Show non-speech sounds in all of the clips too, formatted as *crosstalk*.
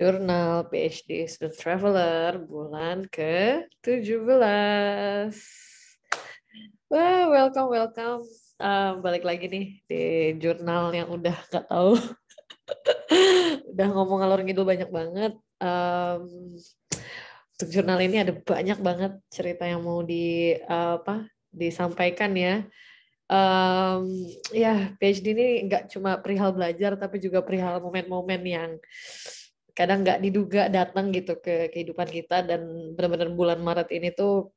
Jurnal PhD Student Traveler bulan ke-17. Wah, welcome, welcome. Uh, balik lagi nih di jurnal yang udah gak tahu. *laughs* udah ngomong ngalor ngidul banyak banget. Um, untuk jurnal ini ada banyak banget cerita yang mau di uh, apa disampaikan ya. Um, ya, PhD ini nggak cuma perihal belajar, tapi juga perihal momen-momen yang kadang nggak diduga datang gitu ke kehidupan kita dan benar-benar bulan Maret ini tuh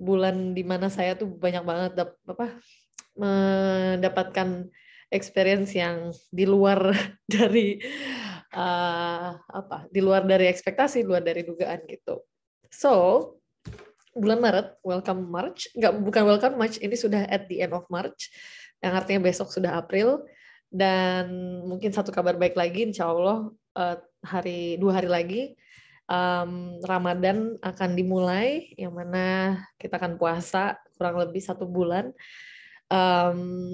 bulan dimana saya tuh banyak banget dap, apa mendapatkan experience yang di luar *laughs* dari uh, apa di luar dari ekspektasi luar dari dugaan gitu so bulan Maret welcome March nggak bukan welcome March ini sudah at the end of March yang artinya besok sudah April dan mungkin satu kabar baik lagi insya Allah uh, hari dua hari lagi um, Ramadan akan dimulai, yang mana kita akan puasa kurang lebih satu bulan. Um,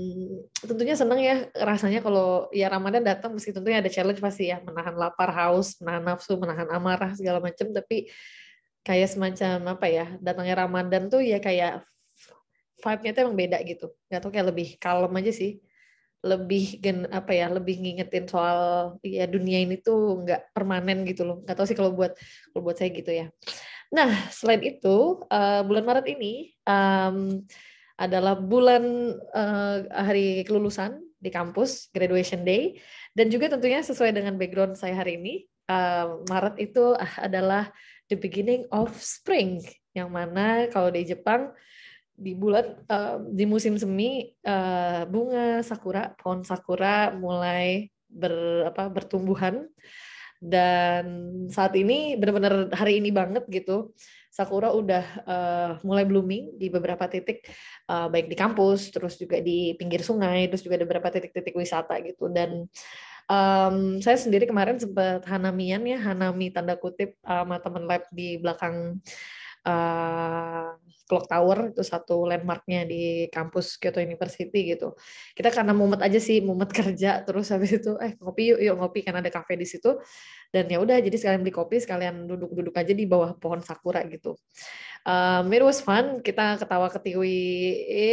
tentunya senang ya rasanya kalau ya Ramadan datang meski tentunya ada challenge pasti ya menahan lapar, haus, menahan nafsu, menahan amarah segala macam. Tapi kayak semacam apa ya datangnya Ramadan tuh ya kayak vibe-nya tuh emang beda gitu. Nggak tau kayak lebih kalem aja sih lebih gen apa ya lebih ngingetin soal ya dunia ini tuh nggak permanen gitu loh nggak tahu sih kalau buat kalau buat saya gitu ya nah selain itu uh, bulan Maret ini um, adalah bulan uh, hari kelulusan di kampus graduation day dan juga tentunya sesuai dengan background saya hari ini uh, Maret itu ah, adalah the beginning of spring yang mana kalau di Jepang di bulan eh, di musim semi eh, bunga sakura pohon sakura mulai ber apa bertumbuhan dan saat ini benar-benar hari ini banget gitu sakura udah eh, mulai blooming di beberapa titik baik di kampus terus juga di pinggir sungai terus juga di beberapa titik-titik wisata gitu dan um, saya sendiri kemarin sempat hanamian ya hanami tanda kutip sama teman lab di belakang uh, clock tower itu satu landmarknya di kampus Kyoto University gitu. Kita karena mumet aja sih, mumet *laughs* kerja terus habis itu eh ngopi yuk yuk ngopi karena ada kafe di situ dan ya udah jadi sekalian beli kopi sekalian duduk-duduk aja di bawah pohon sakura gitu. Um, it was fun, kita ketawa ketiwi,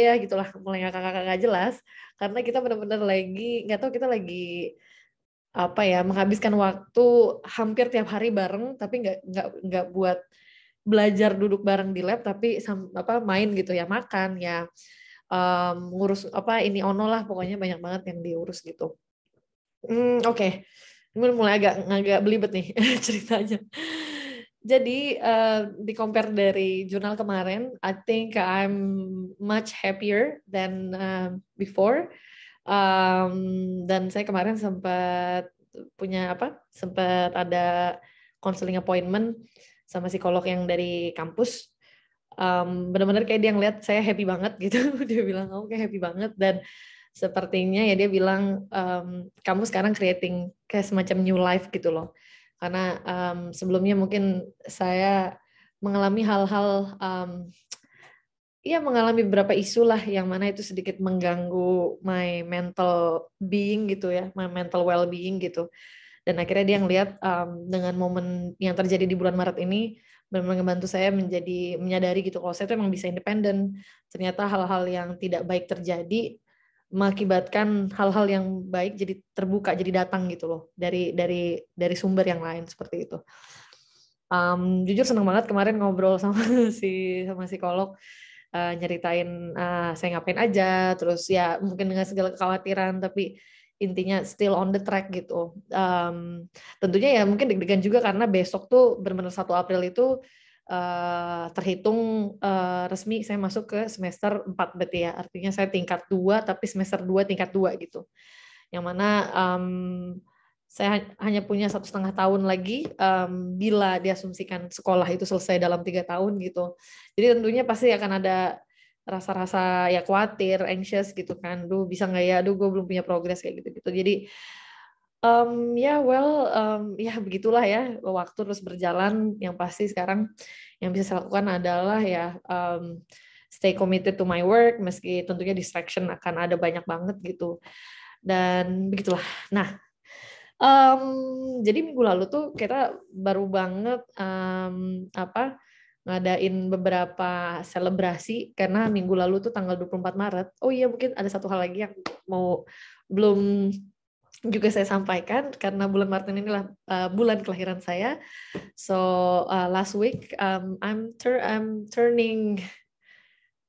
ya gitulah mulai ngakak-ngakak nggak jelas karena kita benar-benar lagi nggak tahu kita lagi apa ya menghabiskan waktu hampir tiap hari bareng tapi nggak nggak nggak buat belajar duduk bareng di lab tapi apa main gitu ya makan ya um, ngurus apa ini ono lah pokoknya banyak banget yang diurus gitu hmm, oke okay. ini mulai agak agak belibet nih *laughs* ceritanya jadi uh, di compare dari jurnal kemarin, I think I'm much happier than uh, before. Um, dan saya kemarin sempat punya apa? Sempat ada counseling appointment sama psikolog yang dari kampus um, benar-benar kayak dia yang lihat saya happy banget gitu *laughs* dia bilang kamu kayak happy banget dan sepertinya ya dia bilang um, kamu sekarang creating kayak semacam new life gitu loh karena um, sebelumnya mungkin saya mengalami hal-hal um, ya mengalami beberapa isu lah yang mana itu sedikit mengganggu my mental being gitu ya my mental well being gitu dan akhirnya dia ngelihat um, dengan momen yang terjadi di bulan Maret ini benar-benar membantu saya menjadi menyadari gitu kalau saya tuh emang bisa independen ternyata hal-hal yang tidak baik terjadi mengakibatkan hal-hal yang baik jadi terbuka jadi datang gitu loh dari dari dari sumber yang lain seperti itu um, jujur seneng banget kemarin ngobrol *laughs* sama si sama psikolog uh, nyeritain uh, saya ngapain aja terus ya mungkin dengan segala kekhawatiran tapi intinya still on the track gitu. Um, tentunya ya mungkin deg-degan juga karena besok tuh benar-benar 1 April itu uh, terhitung uh, resmi saya masuk ke semester 4 berarti ya. Artinya saya tingkat 2 tapi semester 2 tingkat 2 gitu. Yang mana um, saya hanya punya satu setengah tahun lagi um, bila diasumsikan sekolah itu selesai dalam tiga tahun gitu. Jadi tentunya pasti akan ada rasa-rasa ya khawatir, anxious gitu kan, duh bisa nggak ya, duh gue belum punya progres kayak gitu-gitu. Jadi um, ya yeah, well um, ya yeah, begitulah ya waktu terus berjalan. Yang pasti sekarang yang bisa saya lakukan adalah ya um, stay committed to my work meski tentunya distraction akan ada banyak banget gitu dan begitulah. Nah um, jadi minggu lalu tuh kita baru banget um, apa ngadain beberapa selebrasi karena minggu lalu tuh tanggal 24 Maret. Oh iya mungkin ada satu hal lagi yang mau belum juga saya sampaikan karena bulan Maret ini adalah uh, bulan kelahiran saya. So uh, last week um, I'm tur I'm turning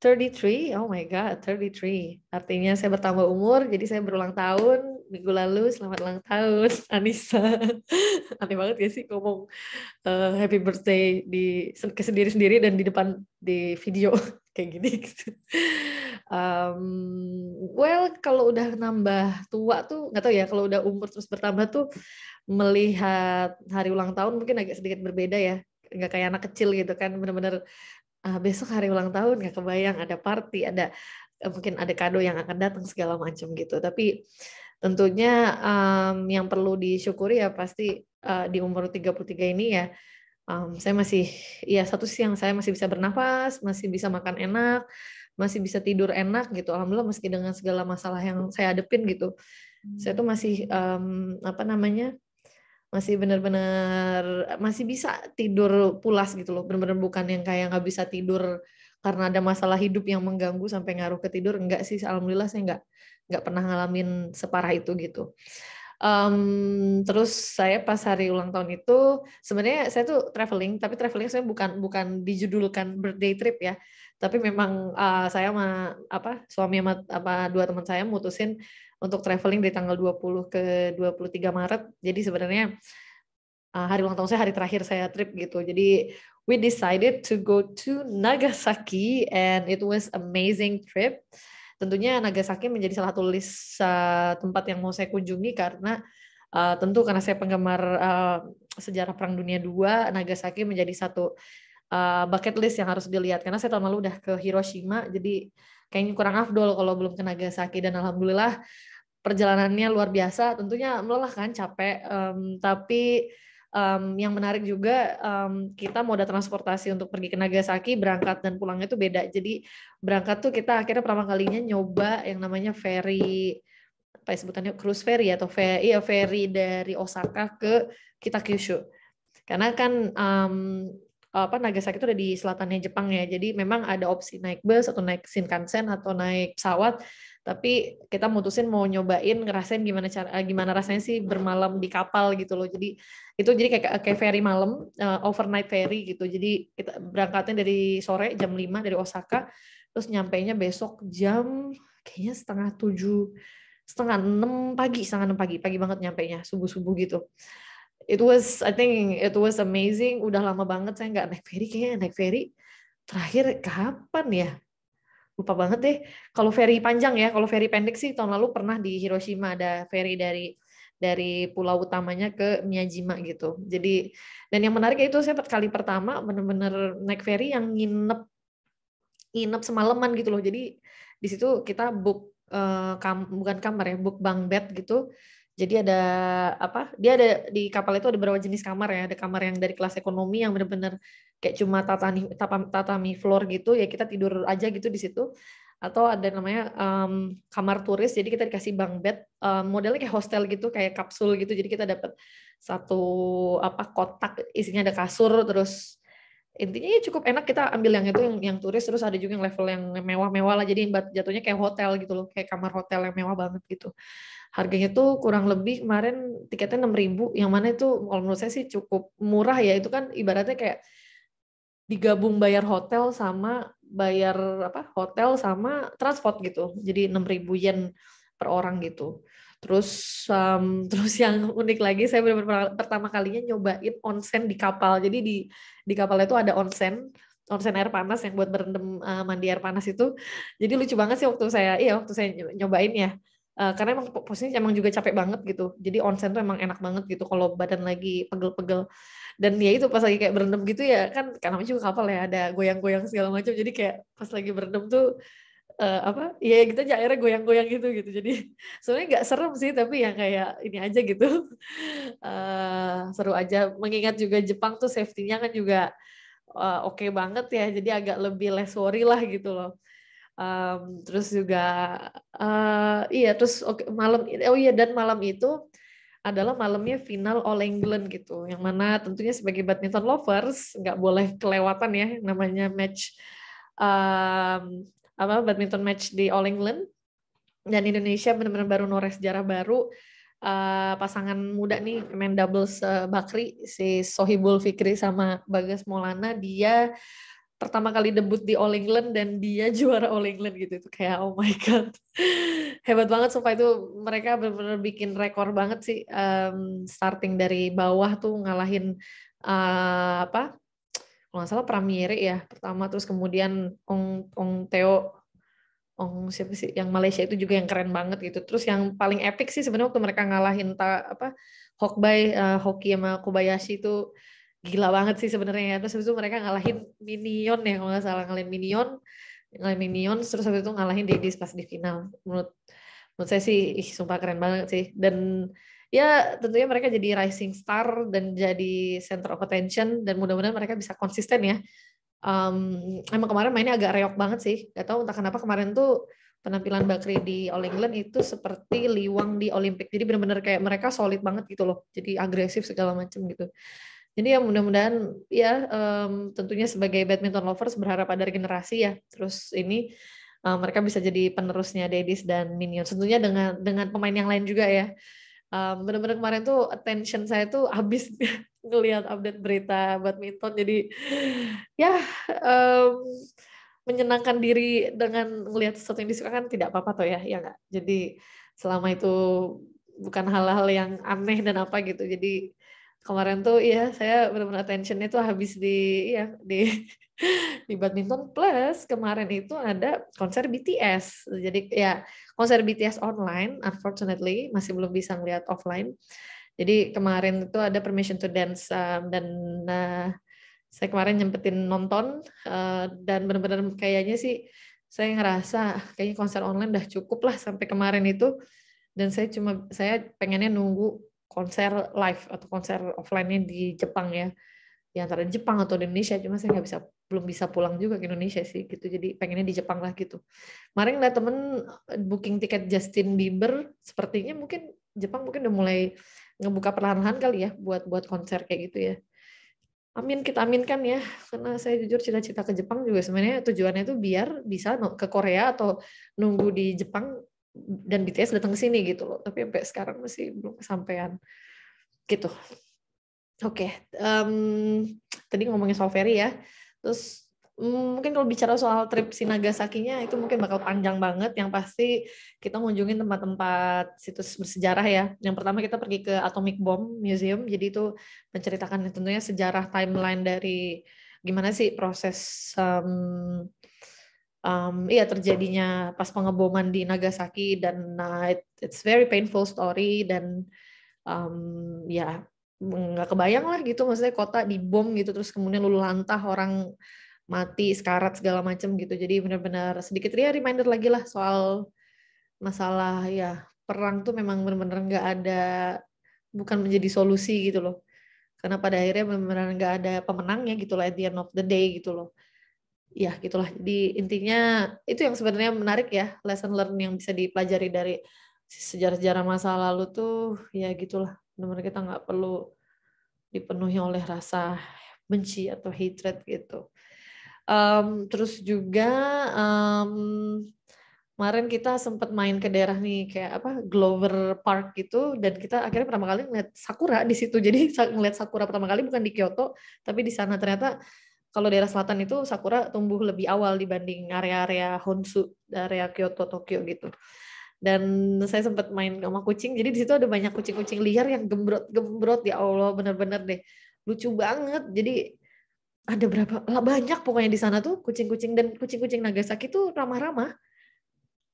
33, oh my god, 33. Artinya saya bertambah umur, jadi saya berulang tahun. Minggu lalu, selamat ulang tahun, *laughs* Anissa. Aneh banget ya sih ngomong uh, happy birthday di sendiri sendiri dan di depan di video *laughs* kayak gini. Um, well, kalau udah nambah tua tuh, nggak tau ya, kalau udah umur terus bertambah tuh melihat hari ulang tahun mungkin agak sedikit berbeda ya nggak kayak anak kecil gitu kan bener-bener uh, besok hari ulang tahun nggak kebayang ada party ada eh, mungkin ada kado yang akan datang segala macam gitu tapi tentunya um, yang perlu disyukuri ya pasti uh, di umur 33 ini ya um, saya masih ya satu siang saya masih bisa bernafas masih bisa makan enak masih bisa tidur enak gitu alhamdulillah meski dengan segala masalah yang saya hadepin gitu hmm. saya tuh masih um, apa namanya masih benar-benar masih bisa tidur pulas gitu loh benar-benar bukan yang kayak nggak bisa tidur karena ada masalah hidup yang mengganggu sampai ngaruh ke tidur enggak sih alhamdulillah saya nggak nggak pernah ngalamin separah itu gitu um, terus saya pas hari ulang tahun itu sebenarnya saya tuh traveling tapi traveling saya bukan bukan dijudulkan birthday trip ya tapi memang uh, saya sama apa suami sama apa dua teman saya mutusin untuk traveling dari tanggal 20 ke 23 Maret. Jadi sebenarnya eh, hari ulang tahun saya hari terakhir saya trip gitu. Jadi we decided to go to Nagasaki and it was amazing trip. Tentunya Nagasaki menjadi salah satu list eh, tempat yang mau saya kunjungi karena uh, tentu karena saya penggemar uh, sejarah Perang Dunia II, Nagasaki menjadi satu uh, bucket list yang harus dilihat karena saya tahun lalu udah ke Hiroshima jadi kayaknya kurang afdol kalau belum ke Nagasaki dan alhamdulillah perjalanannya luar biasa, tentunya melelahkan, capek, um, tapi um, yang menarik juga um, kita moda transportasi untuk pergi ke Nagasaki berangkat dan pulangnya itu beda. Jadi berangkat tuh kita akhirnya pertama kalinya nyoba yang namanya ferry apa ya sebutannya cruise ferry atau ferry, iya, ferry dari Osaka ke kita Kyushu. Karena kan um, apa Nagasaki itu ada di selatannya Jepang ya. Jadi memang ada opsi naik bus atau naik Shinkansen atau naik pesawat tapi kita mutusin mau nyobain ngerasain gimana cara eh, gimana rasanya sih bermalam di kapal gitu loh jadi itu jadi kayak kayak ferry malam uh, overnight ferry gitu jadi kita berangkatnya dari sore jam 5 dari Osaka terus nyampe nya besok jam kayaknya setengah tujuh setengah enam pagi setengah enam pagi pagi banget nyampe nya subuh subuh gitu it was I think it was amazing udah lama banget saya nggak naik ferry kayaknya naik ferry terakhir kapan ya lupa banget deh kalau ferry panjang ya kalau ferry pendek sih tahun lalu pernah di Hiroshima ada ferry dari dari pulau utamanya ke Miyajima gitu. Jadi dan yang menarik itu saya kali pertama benar-benar naik ferry yang nginep nginep semalaman gitu loh. Jadi di situ kita book uh, kam, bukan kamar ya, book bang bed gitu. Jadi ada apa? Dia ada di kapal itu ada berapa jenis kamar ya. Ada kamar yang dari kelas ekonomi yang benar-benar kayak cuma tatami tatami floor gitu ya kita tidur aja gitu di situ atau ada namanya um, kamar turis jadi kita dikasih bang bed um, modelnya kayak hostel gitu kayak kapsul gitu jadi kita dapat satu apa kotak isinya ada kasur terus intinya ya cukup enak kita ambil yang itu yang, yang turis terus ada juga yang level yang mewah-mewah lah jadi jatuhnya kayak hotel gitu loh kayak kamar hotel yang mewah banget gitu harganya tuh kurang lebih kemarin tiketnya enam ribu yang mana itu kalau menurut saya sih cukup murah ya itu kan ibaratnya kayak digabung bayar hotel sama bayar apa hotel sama transport gitu jadi 6000 yen per orang gitu terus um, *laughs* terus yang unik lagi saya benar-benar pertama kalinya nyobain onsen di kapal jadi di di kapal itu ada onsen onsen air panas yang buat berendam uh, mandi air panas itu jadi lucu banget sih waktu saya iya waktu saya nyobain ya Eh, karena emang posisinya emang juga capek banget gitu jadi onsen tuh emang enak banget gitu kalau badan lagi pegel-pegel dan ya itu pas lagi kayak berendam gitu ya kan karena juga kapal ya ada goyang-goyang segala macam jadi kayak pas lagi berendam tuh uh, apa ya kita aja airnya goyang-goyang gitu gitu jadi *laughs* sebenarnya nggak serem sih tapi ya kayak ini aja gitu uh, *laughs* seru aja mengingat juga Jepang tuh safety-nya kan juga uh, oke okay banget ya jadi agak lebih less worry lah gitu loh um, terus juga uh, uh, iya terus okay, malam oh iya dan malam itu adalah malamnya final All England gitu, yang mana tentunya sebagai badminton lovers nggak boleh kelewatan ya namanya match um, apa badminton match di All England dan Indonesia benar-benar baru noreh sejarah baru uh, pasangan muda nih main doubles uh, Bakri si Sohibul Fikri sama Bagas Molana dia pertama kali debut di All England dan dia juara All England gitu itu kayak oh my god *laughs* hebat banget sumpah itu mereka benar-benar bikin rekor banget sih um, starting dari bawah tuh ngalahin uh, apa kalau nggak salah Pramiere ya pertama terus kemudian Ong Ong Theo Ong siapa sih yang Malaysia itu juga yang keren banget gitu terus yang paling epic sih sebenarnya waktu mereka ngalahin ta, apa Hokbay uh, eh, Hoki sama Kobayashi itu gila banget sih sebenarnya ya. Terus habis itu mereka ngalahin Minion ya kalau nggak salah ngalahin Minion, ngalahin Minion terus habis itu ngalahin Dedis pas di final. Menurut menurut saya sih ih sumpah keren banget sih dan ya tentunya mereka jadi rising star dan jadi center of attention dan mudah-mudahan mereka bisa konsisten ya. Um, emang kemarin mainnya agak reok banget sih. Gak tau entah kenapa kemarin tuh penampilan Bakri di All England itu seperti liwang di Olimpik. Jadi benar-benar kayak mereka solid banget gitu loh. Jadi agresif segala macam gitu. Jadi ya mudah-mudahan ya um, tentunya sebagai badminton lovers berharap ada regenerasi ya. Terus ini um, mereka bisa jadi penerusnya Dedis dan Minion, Tentunya dengan dengan pemain yang lain juga ya. Um, benar-benar kemarin tuh attention saya tuh habis *laughs* ngelihat update berita badminton. Jadi ya um, menyenangkan diri dengan melihat sesuatu yang disukakan tidak apa-apa toh ya ya nggak jadi selama itu bukan hal-hal yang aneh dan apa gitu jadi kemarin tuh ya saya benar-benar attentionnya tuh habis di ya di *laughs* di badminton plus kemarin itu ada konser BTS jadi ya konser BTS online unfortunately masih belum bisa melihat offline jadi kemarin itu ada permission to dance um, dan uh, saya kemarin nyempetin nonton uh, dan benar-benar kayaknya sih saya ngerasa ah, kayaknya konser online udah cukup lah sampai kemarin itu dan saya cuma saya pengennya nunggu konser live atau konser offline-nya di Jepang ya di antara Jepang atau di Indonesia cuma saya nggak bisa belum bisa pulang juga ke Indonesia sih gitu jadi pengennya di Jepang lah gitu kemarin ada temen eh, booking tiket Justin Bieber sepertinya mungkin Jepang mungkin udah mulai ngebuka perlahan-lahan kali ya buat buat konser kayak gitu ya amin kita aminkan ya karena saya jujur cita-cita ke Jepang juga sebenarnya tujuannya itu biar bisa ke Korea atau nunggu di Jepang dan BTS datang ke sini gitu loh tapi sampai sekarang masih belum kesampaian gitu oke okay. um, tadi ngomongin soal ferry ya terus mm, mungkin kalau bicara soal trip si itu mungkin bakal panjang banget yang pasti kita ngunjungin tempat-tempat situs bersejarah ya yang pertama kita pergi ke Atomic Bomb Museum jadi itu menceritakan tentunya sejarah timeline dari gimana sih proses um, um, iya terjadinya pas pengeboman di Nagasaki dan uh, it, it's very painful story dan um, ya mm, nggak kebayang lah gitu maksudnya kota dibom gitu terus kemudian lulu lantah orang mati sekarat segala macam gitu jadi benar-benar sedikit ya reminder lagi lah soal masalah ya perang tuh memang benar-benar nggak ada bukan menjadi solusi gitu loh karena pada akhirnya benar-benar nggak ada pemenangnya gitu lah at the end of the day gitu loh ya gitulah jadi intinya itu yang sebenarnya menarik ya lesson learn yang bisa dipelajari dari sejarah-sejarah masa lalu tuh ya gitulah benar kita nggak perlu dipenuhi oleh rasa benci atau hatred gitu um, terus juga um, kemarin kita sempat main ke daerah nih kayak apa Glover Park gitu dan kita akhirnya pertama kali ngeliat sakura di situ *laughs* jadi ngeliat sakura pertama kali bukan di Kyoto tapi di sana ternyata kalau daerah selatan itu sakura tumbuh lebih awal dibanding area-area Honshu, area Kyoto, Tokyo gitu. Dan saya sempat main sama kucing, jadi di situ ada banyak kucing-kucing liar yang gembrot-gembrot ya Allah, bener-bener deh lucu banget. Jadi ada berapa lah banyak pokoknya di sana tuh kucing-kucing dan kucing-kucing Nagasaki tuh ramah-ramah.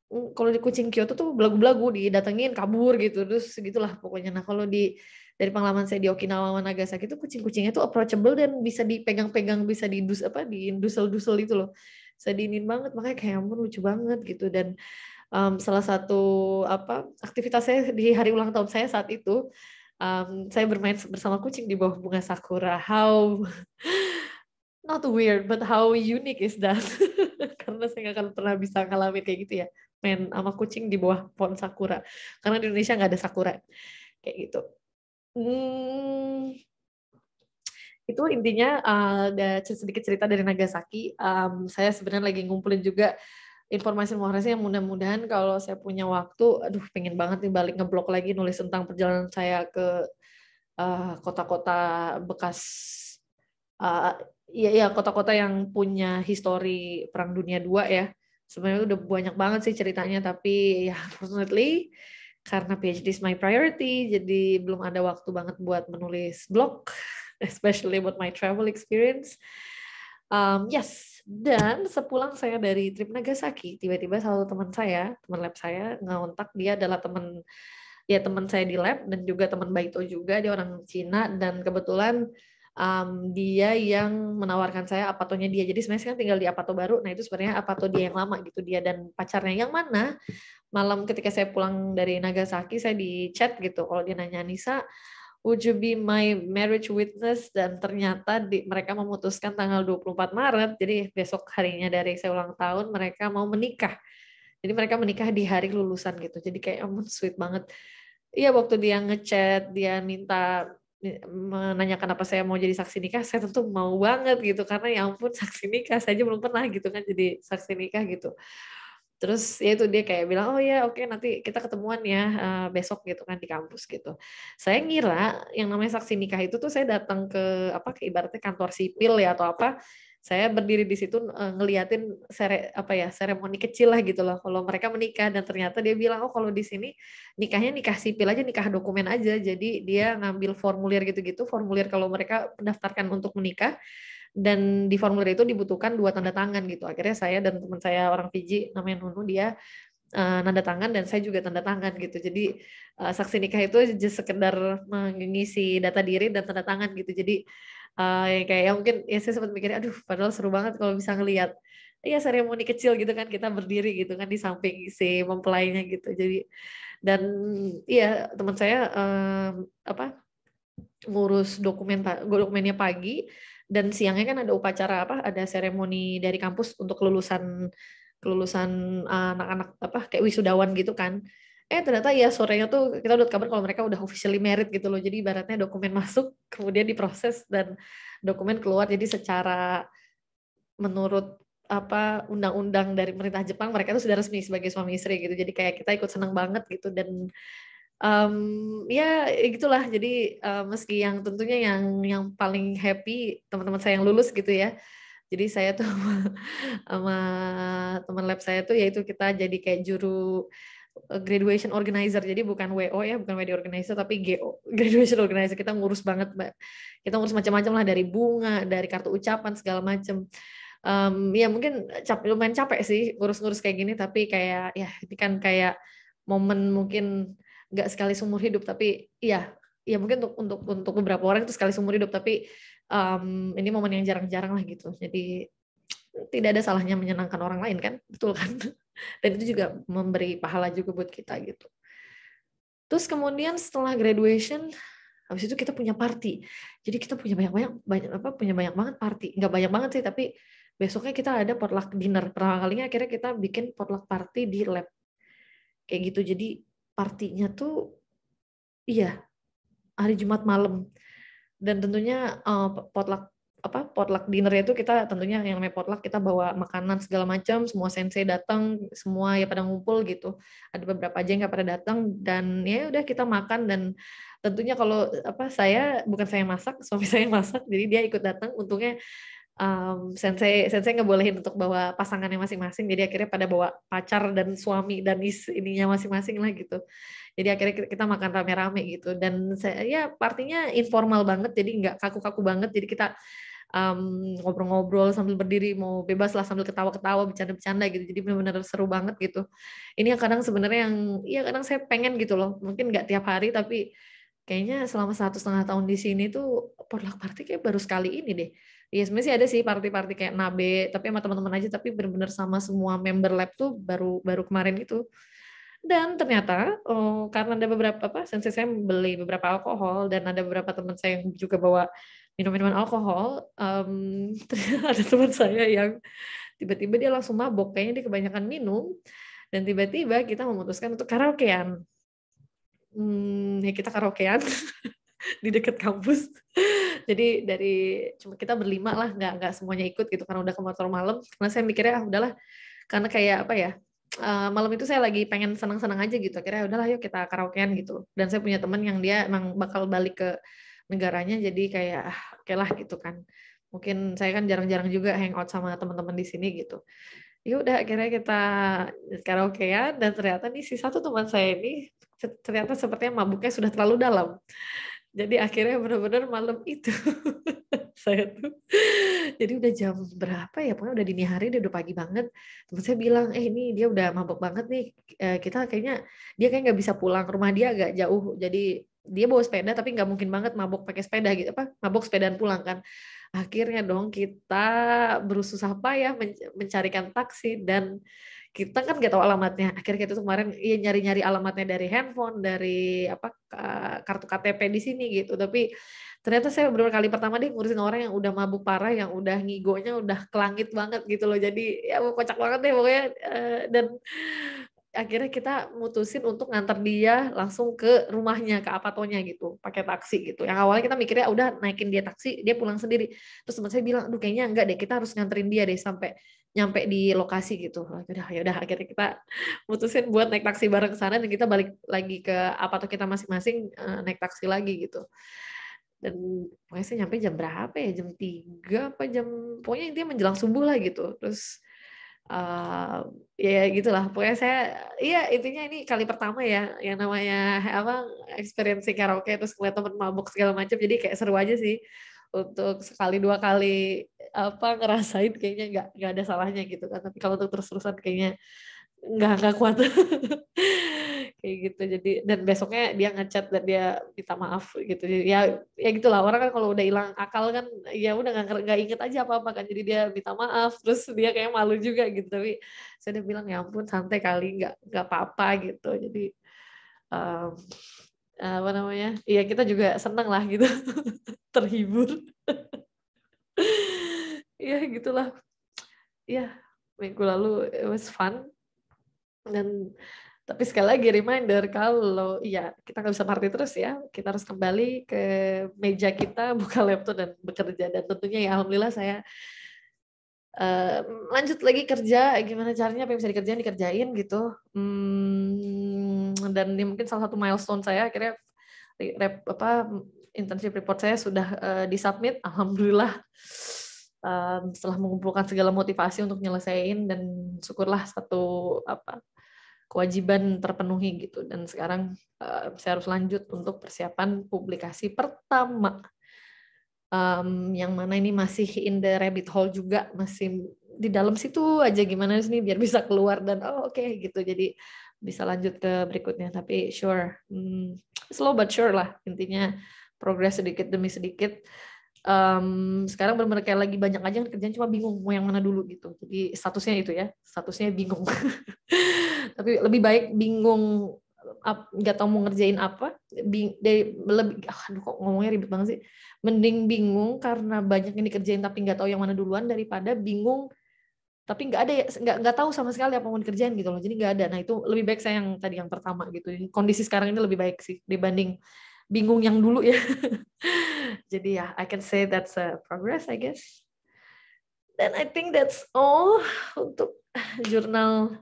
Mm, kalau di kucing Kyoto tuh belagu-belagu didatengin kabur gitu terus gitulah pokoknya. Nah kalau di dari pengalaman saya di Okinawa sama Nagasaki itu kucing-kucingnya tuh approachable dan bisa dipegang-pegang, bisa di dus apa di dusel dusel itu loh. Saya dinin banget, makanya kayak ya ampun lucu banget gitu dan um, salah satu apa aktivitas saya di hari ulang tahun saya saat itu um, saya bermain bersama kucing di bawah bunga sakura. How *laughs* not weird, but how unique is that? *laughs* Karena saya nggak akan pernah bisa ngalamin kayak gitu ya, main sama kucing di bawah pohon sakura. Karena di Indonesia nggak ada sakura, kayak gitu. Hmm, itu intinya uh, ada sedikit cerita dari Nagasaki. Um, saya sebenarnya lagi ngumpulin juga informasi-informasi yang mudah-mudahan kalau saya punya waktu, aduh pengen banget nih balik ngeblok lagi nulis tentang perjalanan saya ke eh, kota-kota uh, bekas, uh, ya ya kota-kota yang punya histori Perang Dunia II ya. Sebenarnya udah banyak banget sih ceritanya, tapi ya *laughs* fortunately karena PhD is my priority, jadi belum ada waktu banget buat menulis blog, *laughs* especially about my travel experience. Um, yes, dan sepulang saya dari trip Nagasaki, tiba-tiba salah satu teman saya, teman lab saya, ngontak dia adalah teman ya teman saya di lab dan juga teman Baito juga, dia orang Cina dan kebetulan um, dia yang menawarkan saya apatonya dia. Jadi sebenarnya saya tinggal di apato baru. Nah itu sebenarnya apato dia yang lama gitu dia dan pacarnya yang mana malam ketika saya pulang dari Nagasaki saya di chat gitu kalau dia nanya Nisa would you be my marriage witness dan ternyata di, mereka memutuskan tanggal 24 Maret jadi besok harinya dari saya ulang tahun mereka mau menikah jadi mereka menikah di hari lulusan gitu jadi kayak oh, sweet banget iya waktu dia ngechat dia minta menanyakan apa saya mau jadi saksi nikah, saya tentu mau banget gitu karena ya ampun saksi nikah saya aja belum pernah gitu kan jadi saksi nikah gitu. Terus ya itu dia kayak bilang oh ya oke okay, nanti kita ketemuan ya eh, besok gitu kan di kampus gitu. Saya ngira yang namanya saksi nikah itu tuh saya datang ke apa ke ibaratnya kantor sipil ya atau apa saya berdiri di situ eh, ngeliatin sere, apa ya seremoni kecil lah gitu loh kalau mereka menikah dan ternyata dia bilang oh kalau di sini nikahnya nikah sipil aja nikah dokumen aja jadi dia ngambil formulir gitu-gitu formulir kalau mereka mendaftarkan untuk menikah dan di formulir itu dibutuhkan dua tanda tangan gitu akhirnya saya dan teman saya orang Fiji namanya Nunu dia uh, nanda tangan dan saya juga tanda tangan gitu. Jadi uh, saksi nikah itu just sekedar mengisi data diri dan tanda tangan gitu. Jadi uh, kayak ya mungkin ya saya sempat mikirnya aduh padahal seru banget kalau bisa ngelihat ya seremoni kecil gitu kan kita berdiri gitu kan di samping si mempelainya gitu jadi dan iya teman saya um, apa ngurus dokumen dokumennya pagi dan siangnya kan ada upacara apa ada seremoni dari kampus untuk kelulusan kelulusan ah, anak-anak apa kayak wisudawan gitu kan eh ternyata ya sorenya tuh kita udah kabar kalau mereka udah officially married gitu loh jadi ibaratnya dokumen masuk *laughs* kemudian diproses dan dokumen keluar jadi secara menurut apa undang-undang dari pemerintah Jepang mereka tuh sudah resmi sebagai suami istri gitu jadi kayak kita ikut senang banget gitu dan um, ya gitulah jadi uh, meski yang tentunya yang yang paling happy teman-teman saya yang lulus gitu ya jadi saya tuh *laughs* sama teman lab saya tuh yaitu kita jadi kayak juru Eh, graduation organizer jadi bukan WO ya bukan wedding organizer tapi GO *laughs* graduation organizer kita ngurus banget mbak kita ngurus macam-macam lah dari bunga dari kartu ucapan segala macam um, ya mungkin cap lumayan capek sih ngurus-ngurus kayak gini tapi kayak ya ini kan kayak momen mungkin nggak sekali seumur hidup tapi ya ya mungkin untuk untuk untuk beberapa orang itu sekali seumur hidup tapi um, ini momen yang jarang-jarang lah gitu jadi tidak ada salahnya menyenangkan orang lain kan betul kan *laughs* dan itu juga memberi pahala juga buat kita gitu terus kemudian setelah graduation habis itu kita punya party jadi kita punya banyak banyak banyak apa punya banyak banget party nggak banyak banget sih tapi besoknya kita ada potluck dinner pertama kalinya akhirnya kita bikin potluck party di lab kayak gitu jadi partinya tuh iya hari Jumat malam dan tentunya uh, potluck apa potluck dinner itu kita tentunya yang namanya potluck kita bawa makanan segala macam semua sensei datang semua ya pada ngumpul gitu ada beberapa aja yang gak pada datang dan ya udah kita makan dan tentunya kalau apa saya bukan saya masak *laughs* suami saya yang masak jadi dia ikut datang untungnya um, sensei sensei nggak bolehin untuk bawa pasangannya masing-masing jadi akhirnya pada bawa pacar dan suami dan is ininya masing-masing lah gitu jadi akhirnya kita makan rame-rame gitu dan saya ya partinya informal banget jadi nggak kaku-kaku banget jadi kita ngobrol ngobrol-ngobrol sambil berdiri mau bebas lah sambil ketawa-ketawa bercanda-bercanda gitu jadi benar-benar seru banget gitu ini yang kadang sebenarnya yang ya kadang saya pengen gitu loh mungkin nggak tiap hari tapi kayaknya selama satu setengah tahun di sini tuh potluck party kayak baru sekali ini deh ya sebenarnya sih ada sih party-party kayak nabe tapi sama teman-teman aja tapi benar-benar sama semua member lab tuh baru baru kemarin itu dan ternyata oh, karena ada beberapa apa sensei saya beli beberapa alkohol dan ada beberapa teman saya yang juga bawa minum-minuman alkohol um, *laughs* ada teman saya yang tiba-tiba dia langsung mabok kayaknya dia kebanyakan minum dan tiba-tiba kita memutuskan untuk karaokean hmm, ya kita karaokean *laughs* di dekat kampus jadi dari cuma kita berlima lah nggak nggak semuanya ikut gitu karena udah ke motor malam karena saya mikirnya ah, udahlah karena kayak apa ya Uh, malam itu saya lagi pengen senang-senang aja gitu. Akhirnya udahlah yuk kita karaokean gitu. Dan saya punya teman yang dia emang bakal balik ke negaranya jadi kayak ah, oke okay lah gitu kan mungkin saya kan jarang-jarang juga hangout sama teman-teman di sini gitu ya udah akhirnya kita ya dan ternyata nih si satu teman saya ini ternyata sepertinya mabuknya sudah terlalu dalam jadi akhirnya benar-benar malam itu *laughs* saya tuh jadi udah jam berapa ya pokoknya udah dini hari dia udah pagi banget teman saya bilang eh ini dia udah mabuk banget nih eh, kita kayaknya dia kayak nggak bisa pulang rumah dia agak jauh jadi dia bawa sepeda tapi nggak mungkin banget mabok pakai sepeda gitu apa mabok sepedaan pulang kan akhirnya dong kita berusaha apa payah mencarikan taksi dan kita kan nggak tahu alamatnya akhirnya itu kemarin ya nyari-nyari alamatnya dari handphone dari apa kartu KTP di sini gitu tapi ternyata saya beberapa kali pertama deh ngurusin orang yang udah mabuk parah yang udah ngigonya udah kelangit banget gitu loh jadi ya kocak banget deh pokoknya eh, dan akhirnya kita mutusin untuk nganter dia langsung ke rumahnya ke apatonya gitu pakai taksi gitu yang awalnya kita mikirnya udah naikin dia taksi dia pulang sendiri terus teman saya bilang aduh kayaknya enggak deh kita harus nganterin dia deh sampai nyampe di lokasi gitu udah ya udah akhirnya kita *laughs* mutusin buat naik taksi bareng ke sana dan kita balik lagi ke apato kita masing-masing eh, naik taksi lagi gitu dan pokoknya saya nyampe jam berapa ya jam 3 apa jam pokoknya intinya menjelang subuh lah gitu terus uh, ya gitulah pokoknya saya iya intinya ini kali pertama ya yang namanya apa experience karaoke terus ngeliat temen mabuk segala macam jadi kayak seru aja sih untuk sekali dua kali apa ngerasain kayaknya nggak nggak ada salahnya gitu kan tapi kalau untuk terus terusan kayaknya nggak nggak kuat *laughs* kayak gitu jadi dan besoknya dia ngechat dan dia minta maaf gitu jadi, ya ya gitulah orang kan kalau udah hilang akal kan ya udah nggak nggak inget aja apa apa kan jadi dia minta maaf terus dia kayak malu juga gitu tapi saya udah bilang ya ampun santai kali nggak nggak apa apa gitu jadi um, apa namanya ya kita juga seneng lah gitu *laughs* terhibur *laughs* ya gitulah ya minggu lalu it was fun dan tapi sekali lagi reminder kalau ya kita nggak bisa party terus ya, kita harus kembali ke meja kita, *laughs* buka laptop dan bekerja. Dan tentunya ya alhamdulillah saya uh, lanjut lagi kerja, gimana caranya apa yang bisa dikerjain dikerjain gitu. Hmm, dan ini mungkin salah satu milestone saya akhirnya rep, apa internship report saya sudah uh, disubmit, alhamdulillah. Um, setelah mengumpulkan segala motivasi untuk nyelesain dan syukurlah satu apa kewajiban terpenuhi gitu dan sekarang uh, saya harus lanjut untuk persiapan publikasi pertama um, yang mana ini masih in the rabbit hole juga masih di dalam situ aja gimana sih biar *laughs* bisa keluar dan oh oke okay, gitu jadi bisa lanjut ke berikutnya tapi sure hmm, slow but sure lah intinya progress sedikit demi sedikit um, sekarang benar-benar kayak lagi banyak aja kerjaan cuma bingung mau yang mana dulu gitu jadi statusnya itu ya statusnya bingung *laughs* tapi lebih baik bingung nggak tahu mau ngerjain apa bing, dari lebih aduh kok ngomongnya ribet banget sih mending bingung karena banyak yang dikerjain tapi nggak tahu yang mana duluan daripada bingung tapi nggak ada ya, nggak nggak tahu sama sekali apa mau dikerjain gitu loh jadi nggak ada nah itu lebih baik saya yang tadi yang pertama gitu kondisi sekarang ini lebih baik sih dibanding bingung yang dulu ya. *laughs* Jadi ya, yeah, I can say that's a progress I guess. Then I think that's all untuk jurnal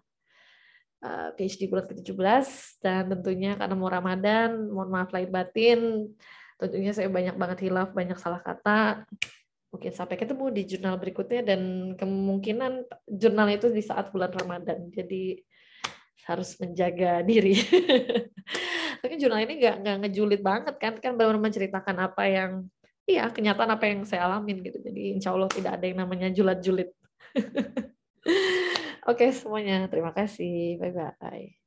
uh, PhD bulan ke-17 dan tentunya karena mau Ramadan, mohon maaf lahir batin. Tentunya saya banyak banget hilaf, banyak salah kata. Mungkin sampai ketemu di jurnal berikutnya dan kemungkinan jurnal itu di saat bulan Ramadan. Jadi harus menjaga diri. *laughs* Tapi jurnal ini nggak nggak ngejulit banget kan, kan benar-benar menceritakan apa yang iya kenyataan apa yang saya alamin gitu. Jadi insya Allah tidak ada yang namanya julat-julit. *laughs* Oke okay, semuanya, terima kasih, bye bye.